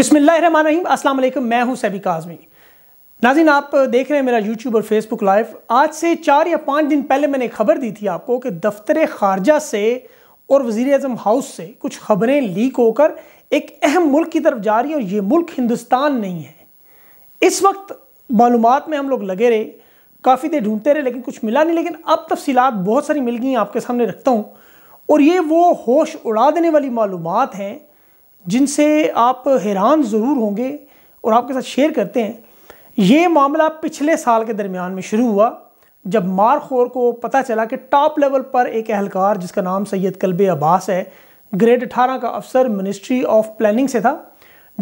अस्सलाम वालेकुम मैं हूं सैबी आज़मी नाजिन आप देख रहे हैं मेरा यूट्यूब और फेसबुक लाइव आज से चार या पाँच दिन पहले मैंने खबर दी थी आपको कि दफ्तर खारजा से और वजीर अजम हाउस से कुछ खबरें लीक होकर एक अहम मुल्क की तरफ जा रही है और ये मुल्क हिंदुस्तान नहीं है इस वक्त मालूम में हम लोग लगे रहे काफ़ी देर ढूंढते रहे लेकिन कुछ मिला नहीं लेकिन अब तफसीलात बहुत सारी मिल गई आपके सामने रखता हूँ और ये वो होश उड़ा देने वाली मालूम हैं जिनसे आप हैरान ज़रूर होंगे और आपके साथ शेयर करते हैं ये मामला पिछले साल के दरमियान में शुरू हुआ जब मारखोर को पता चला कि टॉप लेवल पर एक अहलकार जिसका नाम सैयद कलब अब्बास है ग्रेड अठारह का अफसर मिनिस्ट्री ऑफ प्लानिंग से था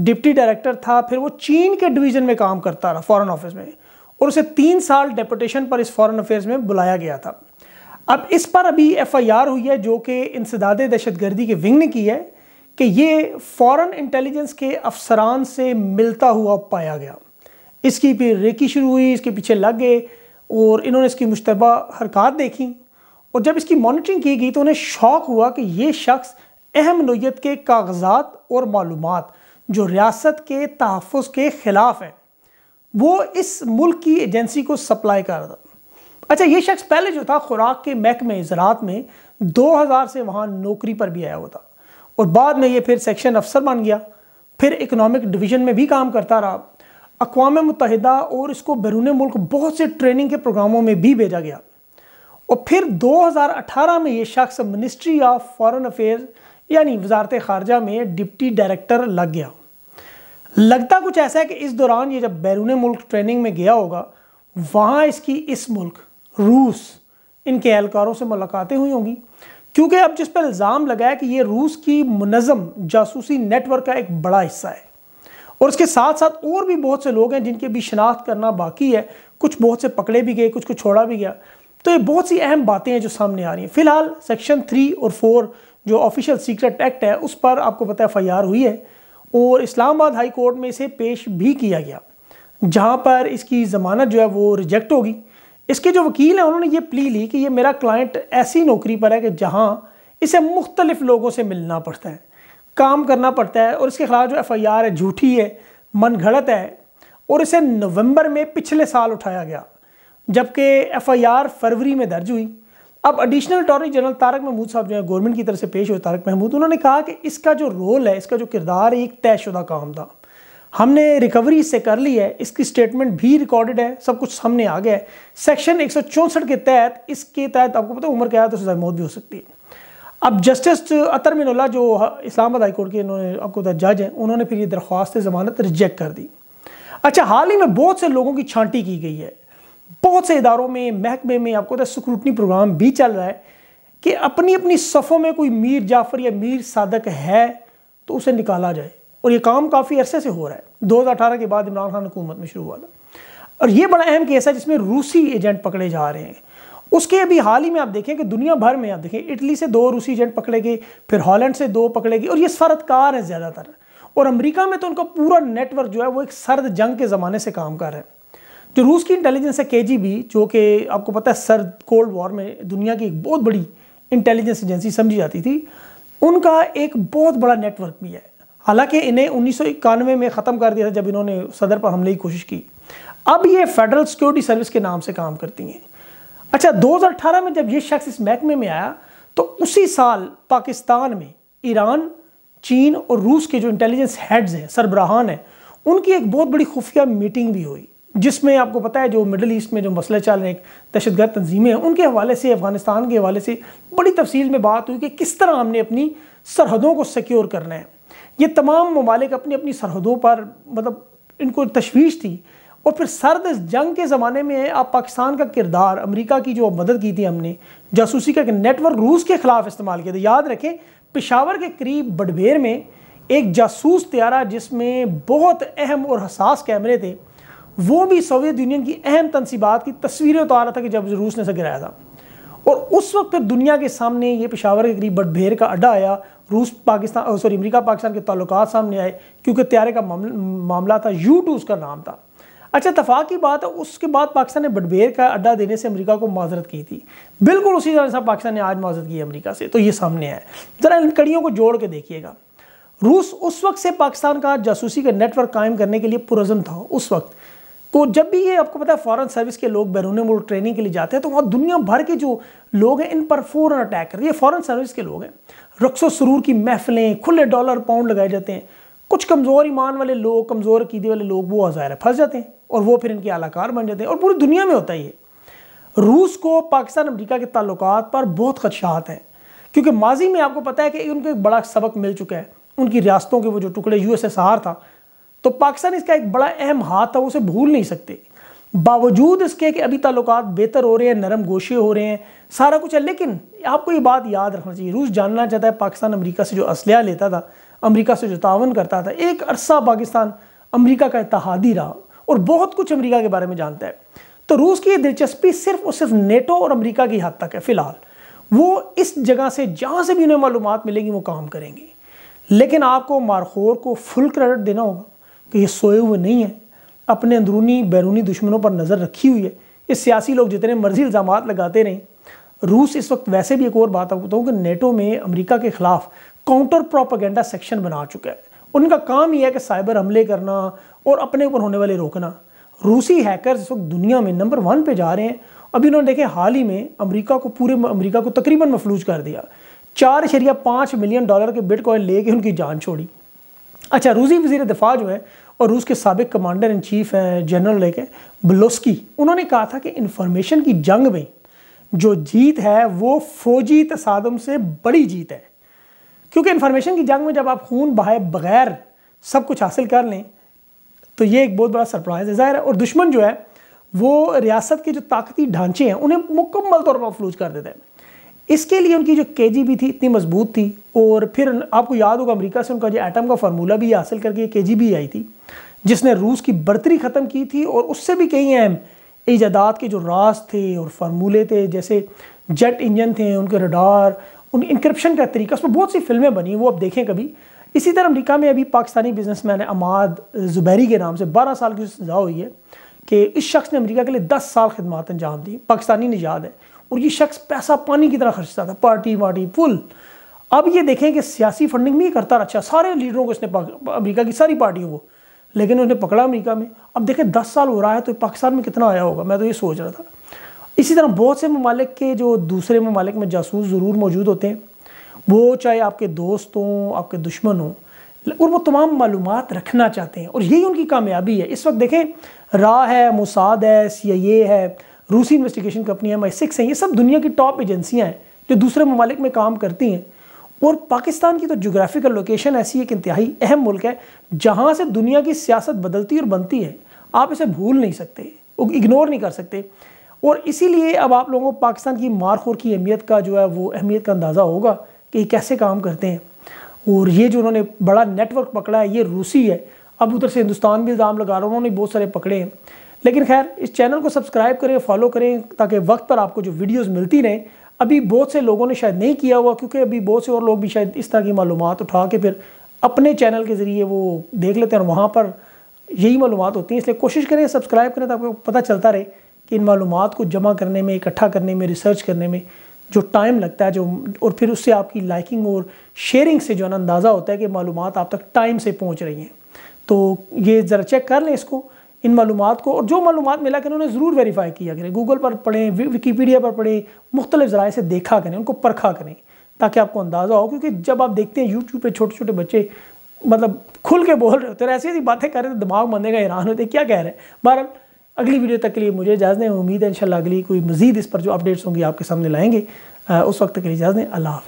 डिप्टी डायरेक्टर था फिर वो चीन के डिवीज़न में काम करता रहा फॉरेन ऑफिस में और उसे तीन साल डेपोटेशन पर इस फॉरेन अफेयर्स में बुलाया गया था अब इस पर अभी एफआईआर हुई है जो कि इंसदाद दहशतगर्दी के विंग ने की है कि ये फॉरेन इंटेलिजेंस के अफसरान से मिलता हुआ पाया गया इसकी फिर रेकी शुरू हुई इसके पीछे लग गए और इन्होंने इसकी मुशतबा हरकत देखी और जब इसकी मॉनिटरिंग की गई तो उन्हें शौक हुआ कि ये शख्स अहम नोयत के कागजात और मालूम जो रियासत के तहफ़ के ख़िलाफ़ हैं वो इस मुल्क की एजेंसी को सप्लाई कर रहा था अच्छा ये शख्स पहले जो था खुराक के महकमे ज़रात में 2000 से वहाँ नौकरी पर भी आया हुआ था और बाद में ये फिर सेक्शन अफसर बन गया फिर इकनॉमिक डिवीज़न में भी काम करता रहा अकवा मुतहदा और इसको बैरून मुल्क बहुत से ट्रेनिंग के प्रोग्रामों में भी भेजा गया और फिर 2018 में ये शख्स मिनिस्ट्री ऑफ फॉरेन अफेयर्स यानी वजारत खारजा में डिप्टी डायरेक्टर लग गया लगता कुछ ऐसा है कि इस दौरान ये जब बैरून मुल्क ट्रेनिंग में गया होगा वहाँ इसकी इस मुल्क रूस इनके एहलकारों से मुलाकातें हुई होंगी क्योंकि अब जिस पर इल्ज़ाम लगाया कि ये रूस की मुनज़म जासूसी नेटवर्क का एक बड़ा हिस्सा है और इसके साथ साथ और भी बहुत से लोग हैं जिनके भी शनाख्त करना बाकी है कुछ बहुत से पकड़े भी गए कुछ को छोड़ा भी गया तो ये बहुत सी अहम बातें हैं जो सामने आ रही हैं फिलहाल सेक्शन थ्री और फोर जो ऑफिशियल सीक्रेट एक्ट है उस पर आपको पता है एफ हुई है और इस्लामाबाद हाई कोर्ट में इसे पेश भी किया गया जहाँ पर इसकी ज़मानत जो है वो रिजेक्ट होगी इसके जो वकील हैं उन्होंने ये प्ली ली कि ये मेरा क्लाइंट ऐसी नौकरी पर है कि जहाँ इसे मुख्तलिफ लोगों से मिलना पड़ता है काम करना पड़ता है और इसके खिलाफ जो एफ़ आई आर है झूठी है मन घड़त है और इसे नवंबर में पिछले साल उठाया गया जबकि एफ़ आई आर फरवरी में दर्ज हुई अब additional attorney general Tarak Mahmood साहब जो है गवर्नमेंट की तरफ से पेश हुए तारक महमूद उन्होंने कहा कि इसका जो रोल है इसका जो किरदार है एक तयशुदा काम था हमने रिकवरी इससे कर ली है इसकी स्टेटमेंट भी रिकॉर्डेड है सब कुछ सामने आ गया है सेक्शन एक के तहत इसके तहत आपको पता है उम्र क्या है तो सजा मौत भी हो सकती है अब जस्टिस अतर मिनोला जो इस्लामाबाद हाईकोर्ट के इन्होंने आपको पता जज हैं उन्होंने फिर ये दरख्वास्त ज़मानत रिजेक्ट कर दी अच्छा हाल ही में बहुत से लोगों की छांटी की गई है बहुत से इदारों में महकमे में आपको पता स्क्रूटनी प्रोग्राम भी चल रहा है कि अपनी अपनी सफ़ों में कोई मीर जाफ़र या मीर सादक है तो उसे निकाला जाए और ये काम काफ़ी अरसे से हो रहा है 2018 के बाद इमरान खान हुकूमत में शुरू हुआ था और ये बड़ा अहम केस है जिसमें रूसी एजेंट पकड़े जा रहे हैं उसके अभी हाल ही में आप देखें कि दुनिया भर में आप देखें इटली से दो रूसी एजेंट पकड़े गए फिर हॉलैंड से दो पकड़े गए और ये सरदकार है ज़्यादातर और अमरीका में तो उनका पूरा नेटवर्क जो है वो एक सर्द जंग के ज़माने से काम कर रहा है जो रूस की इंटेलिजेंस है के जो कि आपको पता है सर्द कोल्ड वॉर में दुनिया की एक बहुत बड़ी इंटेलिजेंस एजेंसी समझी जाती थी उनका एक बहुत बड़ा नेटवर्क भी है हालांकि इन्हें उन्नीस में ख़त्म कर दिया था जब इन्होंने सदर पर हमले की कोशिश की अब ये फेडरल सिक्योरिटी सर्विस के नाम से काम करती हैं अच्छा 2018 में जब ये शख्स इस महकमे में आया तो उसी साल पाकिस्तान में ईरान चीन और रूस के जो इंटेलिजेंस हेड्स हैं सरबराहान हैं उनकी एक बहुत बड़ी खुफिया मीटिंग भी हुई जिसमें आपको पता है जो मिडल ईस्ट में जो मसले चल रहे हैं दहशत गर्द तंजीमें हैं उनके हवाले से अफगानिस्तान के हवाले से बड़ी तफसील में बात हुई कि किस तरह हमने अपनी सरहदों को सिक्योर करना है ये तमाम ममालिक अपनी अपनी सरहदों पर मतलब इनको तशवीश थी और फिर सर्द जंग के ज़माने में आप पाकिस्तान का किरदार अमेरिका की जो मदद की थी हमने जासूसी का एक नेटवर्क रूस के ख़िलाफ़ इस्तेमाल किया था याद रखें पेशावर के करीब बडबेर में एक जासूस त्यारा जिसमें बहुत अहम और हसास कैमरे थे वो भी सोवियत यूनियन की अहम तनसीबात की तस्वीरें उतारा था कि जब रूस ने से गिराया था और उस वक्त फिर दुनिया के सामने ये पेशावर के करीब बटभेर का अड्डा आया रूस पाकिस्तान सॉरी अमरीका पाकिस्तान के ताल्लुक सामने आए क्योंकि त्यारे का मामला था यू टू उसका नाम था अच्छा तफाक की बात है उसके बाद पाकिस्तान ने बटभेर का अड्डा देने से अमेरिका को माजरत की थी बिल्कुल उसी तरह से पाकिस्तान ने आज माजरत की अमेरिका से तो ये सामने आया ज़रा इन कड़ियों को जोड़ के देखिएगा रूस उस वक्त से पाकिस्तान का जासूसी का नेटवर्क कायम करने के लिए पुरजम था उस वक्त तो जब भी ये आपको पता है फॉरेन सर्विस के लोग बैरून मुल्क ट्रेनिंग के लिए जाते हैं तो वहाँ दुनिया भर के जो लोग हैं इन पर फ़ौरन अटैक करते ये फॉरेन सर्विस के लोग हैं रक्सो सरूर की महफिलें खुले डॉलर पाउंड लगाए जाते हैं कुछ कमज़ोर ईमान वाले लोग कमज़ोर अकीदे वाले लोग वो ज़ाहिर फंस जाते हैं और वो फिर इनके आलाकार बन जाते हैं और पूरी दुनिया में होता है ये रूस को पाकिस्तान अमरीका के ताल्लुक पर बहुत खदशात हैं क्योंकि माजी में आपको पता है कि उनको एक बड़ा सबक मिल चुका है उनकी रियासतों के वो जो टुकड़े यू एस था तो पाकिस्तान इसका एक बड़ा अहम हाथ था उसे भूल नहीं सकते बावजूद इसके कि अभी ताल्लुक बेहतर हो रहे हैं नरम गोशे हो रहे हैं सारा कुछ है लेकिन आपको ये बात याद रखना चाहिए रूस जानना चाहता है पाकिस्तान अमरीका से जो असलह लेता था अमरीका से जो तावन करता था एक अरसा पाकिस्तान अमरीका का इतहादी रहा और बहुत कुछ अमरीका के बारे में जानता है तो रूस की ये दिलचस्पी सिर्फ और सिर्फ नेटो और अमरीका की हद तक है फिलहाल वो इस जगह से जहाँ से भी उन्हें मालूम मिलेंगी वो काम करेंगी लेकिन आपको मारखोर को फुल क्रेडिट देना होगा कि ये सोए हुए नहीं है अपने अंदरूनी बैरूनी दुश्मनों पर नज़र रखी हुई है ये सियासी लोग जितने मर्जी इल्ज़ाम लगाते रहें रूस इस वक्त वैसे भी एक और बात बताऊँ कि नेटो में अमरीका के ख़िलाफ़ काउंटर प्रोपागेंडा सेक्शन बना चुका है उनका काम यह है कि साइबर हमले करना और अपने ऊपर होने वाले रोकना रूसी हैकर इस वक्त दुनिया में नंबर वन पे जा रहे हैं अभी उन्होंने देखे हाल ही में अमेरिका को पूरे अमेरिका को तकरीबन मफलूज कर दिया चार शरिया पाँच मिलियन डॉलर के बिटकॉइन लेके उनकी जान छोड़ी अच्छा रूसी वजीर दफा जो है और रूस के सबक कमांडर इन चीफ हैं जनरल लेके बलोस्की उन्होंने कहा था कि इन्फॉर्मेशन की जंग में जो जीत है वो फौजी तसादम से बड़ी जीत है क्योंकि इन्फॉर्मेशन की जंग में जब आप खून बहाए बगैर सब कुछ हासिल कर लें तो ये एक बहुत बड़ा सरप्राइज़ है ज़ाहिर है और दुश्मन जो है वो रियासत के जो ताकती ढांचे हैं उन्हें मुकम्मल तौर पर फलूज कर देते हैं इसके लिए उनकी जो के भी थी इतनी मजबूत थी और फिर आपको याद होगा अमेरिका से उनका जो एटम का फार्मूला भी हासिल करके के जी आई थी जिसने रूस की बढ़तरी ख़त्म की थी और उससे भी कई अहम ईजादात के जो रास थे और फार्मूले थे जैसे जेट इंजन थे उनके रडार उन इंक्रप्शन का तरीका उसमें बहुत सी फिल्में बनी वो आप देखें कभी इसी तरह अमरीका में अभी पाकिस्तानी मैन अमाद जुबैरी के नाम से बारह साल की सज़ा हुई है कि इस शख्स ने अमरीका के लिए दस साल खदमात अंजाम दी पाकिस्तानी निजात है और ये शख्स पैसा पानी की तरह खर्चता था पार्टी वार्टी फुल अब ये देखें कि सियासी फंडिंग भी करता रहा अच्छा, सारे लीडरों को इसने अमरीका की सारी पार्टियों को लेकिन उसने पकड़ा अमरीका में अब देखें दस साल हो रहा है तो पाकिस्तान में कितना आया होगा मैं तो ये सोच रहा था इसी तरह बहुत से ममालिक के जो दूसरे ममालिक में जासूस ज़रूर मौजूद होते हैं वो चाहे आपके दोस्त हों आपके दुश्मन हों और वो तमाम मालूम रखना चाहते हैं और यही उनकी कामयाबी है इस वक्त देखें रा है मुसाद है सी है रूसी इन्वेस्टिगेशन कंपनियाँ एम आई सिक्स हैं ये सब दुनिया की टॉप एजेंसियाँ हैं जो दूसरे ममालिक में काम करती हैं और पाकिस्तान की तो जोग्राफिकल लोकेशन ऐसी एक इंतहाई अहम मुल्क है जहाँ से दुनिया की सियासत बदलती और बनती है आप इसे भूल नहीं सकते इग्नोर नहीं कर सकते और इसीलिए अब आप लोगों को पाकिस्तान की मारखोर की अहमियत का जो है वो अहमियत का अंदाज़ा होगा कि कैसे काम करते हैं और ये जो उन्होंने बड़ा नेटवर्क पकड़ा है ये रूसी है अब उधर से हिंदुस्तान भी इल्ज़ाम लगा रहा है उन्होंने बहुत सारे पकड़े हैं लेकिन खैर इस चैनल को सब्सक्राइब करें फॉलो करें ताकि वक्त पर आपको जो वीडियोज़ मिलती रहें अभी बहुत से लोगों ने शायद नहीं किया हुआ क्योंकि अभी बहुत से और लोग भी शायद इस तरह की मालूम उठा के फिर अपने चैनल के ज़रिए वो देख लेते हैं और वहाँ पर यही मालूम होती हैं इसलिए कोशिश करें सब्सक्राइब करें ताकि पता चलता रहे कि इन मालूम को जमा करने में इकट्ठा करने में रिसर्च करने में जो टाइम लगता है जो और फिर उससे आपकी लाइकिंग और शेयरिंग से जो है अंदाज़ा होता है कि मालूम आप तक टाइम से पहुँच रही हैं तो ये ज़रा चेक कर लें इसको इन मालूम को और जो मालूम मिला करें उन्हें ज़रूर वेरीफाई किया करें गूगल पर पढ़ें विकीपीडिया पर पढ़ें मुख्तलिफ ज़राए से देखा करें उनको परखा करें ताकि आपको अंदाज़ा हो क्योंकि जब आप देखते हैं यूट्यूब पर छोटे छोटे बच्चे मतलब खुल के बोल रहे होते हैं ऐसी ऐसी बातें कर रहे थे दिमाग बनने का हैरान होते क्या कह रहे हैं बहर अगली वीडियो तक के लिए मुझे इजाज़त उम्मीद है इंशाल्लाह अगली कोई मजीद इस पर जो अपडेट्स होंगी आपके सामने लाएंगे उस वक्त के लिए इजाज़त अल्लाह हाफि